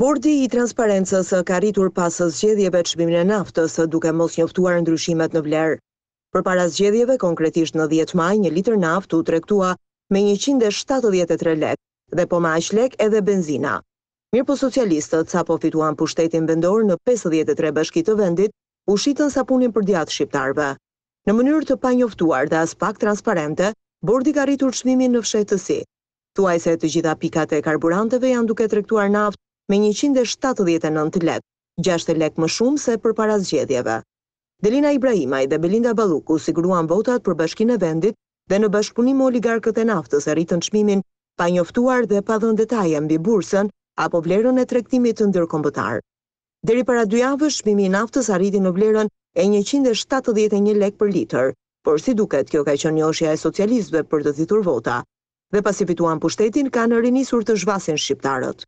Bordi i transparentës ka rritur pasës zgjedhjeve të shpimin e naftës duke mos njoftuar ndryshimet në vlerë. Për para zgjedhjeve, konkretisht në 10 maj, një liter naftu të rektua me 173 lek dhe po ma ashtë lek edhe benzina. Mirë po socialistët, sa po fituan pushtetin vendor në 53 bashkit të vendit, u shitën sa punin për djatë shqiptarve. Në mënyrë të pa njoftuar dhe as pak transparente, Bordi ka rritur shbimin në fshetësi. Tuaj se të gjitha pikate e karburanteve janë duke të rektuar naftë me 179 lek, 6 lek më shumë se për para zgjedhjeve. Delina Ibrahimaj dhe Belinda Baluku siguruan votat për bashkinë e vendit dhe në bashkëpunim oligarkët e naftës e rritën qmimin pa njoftuar dhe pa dhën detaje mbi bursën apo vlerën e trektimit të ndërkombëtar. Deri para dy javë, shmimi i naftës arriti në vlerën e 171 lek për litër, por si duket kjo ka qenë njoshja e socialistëve për të thitur vota dhe pasi fituan pushtetin kanë rinisur të zhvasin shqiptarët.